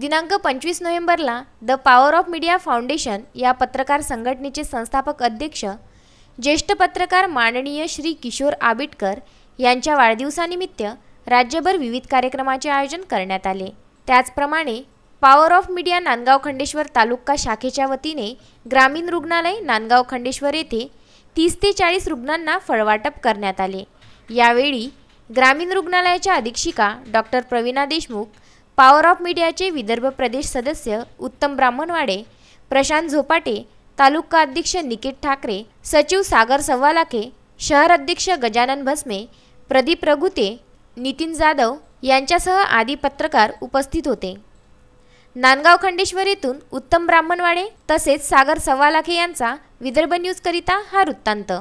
दिनांक पंचवीस नोव्हेंबरला the power of media foundation या पत्रकार संघटनेचे संस्थापक अध्यक्ष ज्येष्ठ पत्रकार माननीय श्री किशोर आबिटकर यांच्या वाढदिवसानिमित्त राज्यभर विविध कार्यक्रमाचे आयोजन करण्यात आले त्याचप्रमाणे power of media Nandgaon Khandeshwar तालुका शाखेच्या वतीने ग्रामीण रुग्णालय नांदगाव खंडेश्वर येथे तीस ते चाळीस रुग्णांना फळवाटप करण्यात आले यावेळी ग्रामीण रुग्णालयाच्या अधीक्षिका doctor Pravina Deshmukh power of मीडियाचे विदर्भ प्रदेश सदस्य उत्तम ब्राह्मणवाडे प्रशांत झोपाटे तालुका अध्यक्ष निकित ठाकरे सचिव सागर सव्वालाखे शहर अध्यक्ष गजानन भस्मे प्रदीप रघुते नितीन जाधव यांच्यासह आदी पत्रकार उपस्थित होते नांदगाव खंडेश्वर येथून उत्तम ब्राह्मणवाडे तसेच सागर सव्वालाखे यांचा विदर्भ न्यूजकरिता हा वृत्तांत